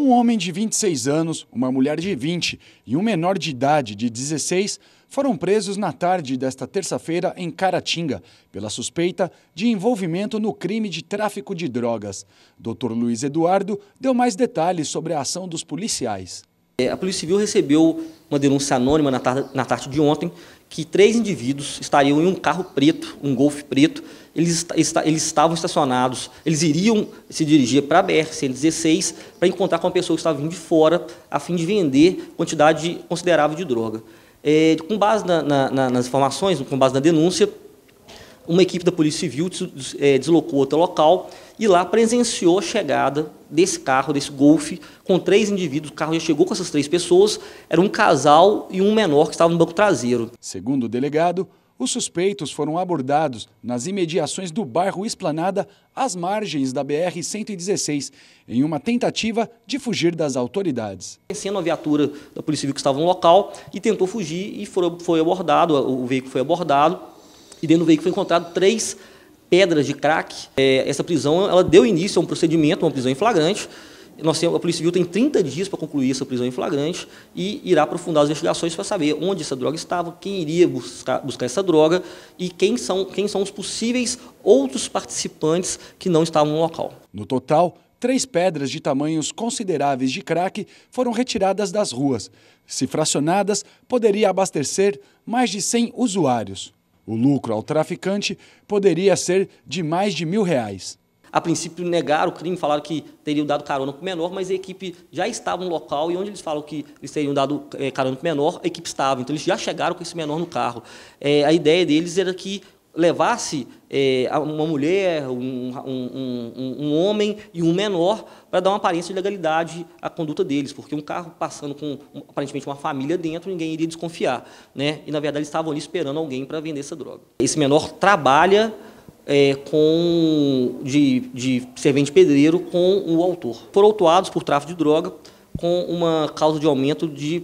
Um homem de 26 anos, uma mulher de 20 e um menor de idade de 16 foram presos na tarde desta terça-feira em Caratinga, pela suspeita de envolvimento no crime de tráfico de drogas. Dr. Luiz Eduardo deu mais detalhes sobre a ação dos policiais. É, a Polícia Civil recebeu uma denúncia anônima na tarde, na tarde de ontem que três indivíduos estariam em um carro preto, um Golf preto. Eles, eles estavam estacionados, eles iriam se dirigir para a BR-116 para encontrar com uma pessoa que estava vindo de fora a fim de vender quantidade considerável de droga. É, com base na, na, nas informações, com base na denúncia, uma equipe da Polícia Civil eh, deslocou até o local e lá presenciou a chegada desse carro, desse Golfe, com três indivíduos. O carro já chegou com essas três pessoas, era um casal e um menor que estava no banco traseiro. Segundo o delegado, os suspeitos foram abordados nas imediações do bairro Esplanada, às margens da BR-116, em uma tentativa de fugir das autoridades. Vencendo a viatura da Polícia Civil que estava no local e tentou fugir e foi abordado, o veículo foi abordado e dentro do veículo foi encontrado três pedras de crack. É, essa prisão ela deu início a um procedimento, uma prisão em flagrante. Nós, a Polícia Civil tem 30 dias para concluir essa prisão em flagrante e irá aprofundar as investigações para saber onde essa droga estava, quem iria buscar, buscar essa droga e quem são, quem são os possíveis outros participantes que não estavam no local. No total, três pedras de tamanhos consideráveis de crack foram retiradas das ruas. Se fracionadas, poderia abastecer mais de 100 usuários. O lucro ao traficante poderia ser de mais de mil reais. A princípio negaram o crime, falaram que teriam dado carona para o menor, mas a equipe já estava no local e onde eles falam que eles teriam dado eh, carona para o menor, a equipe estava. Então eles já chegaram com esse menor no carro. É, a ideia deles era que levasse é, uma mulher, um, um, um, um, homem e um menor para dar uma aparência de legalidade à conduta deles, porque um carro passando com aparentemente uma família dentro, ninguém iria desconfiar. Né? E, na verdade, eles estavam ali esperando alguém para vender essa droga. Esse menor trabalha é, com, de, de servente pedreiro com o autor. Foram autuados por tráfico de droga com uma causa de aumento de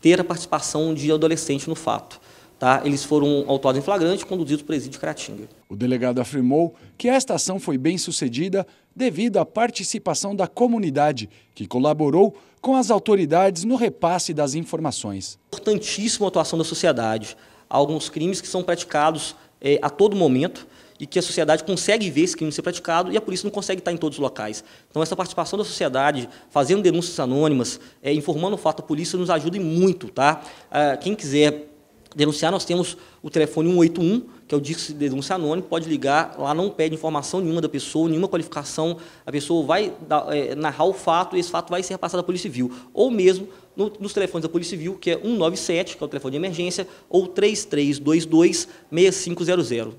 ter a participação de adolescente no fato. Tá? Eles foram autuados em flagrante e conduzidos o presídio Cratinga. O delegado afirmou que esta ação foi bem sucedida devido à participação da comunidade, que colaborou com as autoridades no repasse das informações. Importantíssima a atuação da sociedade. Há alguns crimes que são praticados é, a todo momento e que a sociedade consegue ver esse crime ser praticado e a polícia não consegue estar em todos os locais. Então, essa participação da sociedade, fazendo denúncias anônimas, é, informando o fato à polícia, nos ajuda muito. Tá? Ah, quem quiser denunciar, nós temos o telefone 181, que é o disco de denúncia anônimo, pode ligar, lá não pede informação nenhuma da pessoa, nenhuma qualificação, a pessoa vai dar, é, narrar o fato e esse fato vai ser repassado à Polícia Civil. Ou mesmo no, nos telefones da Polícia Civil, que é 197, que é o telefone de emergência, ou 3322-6500.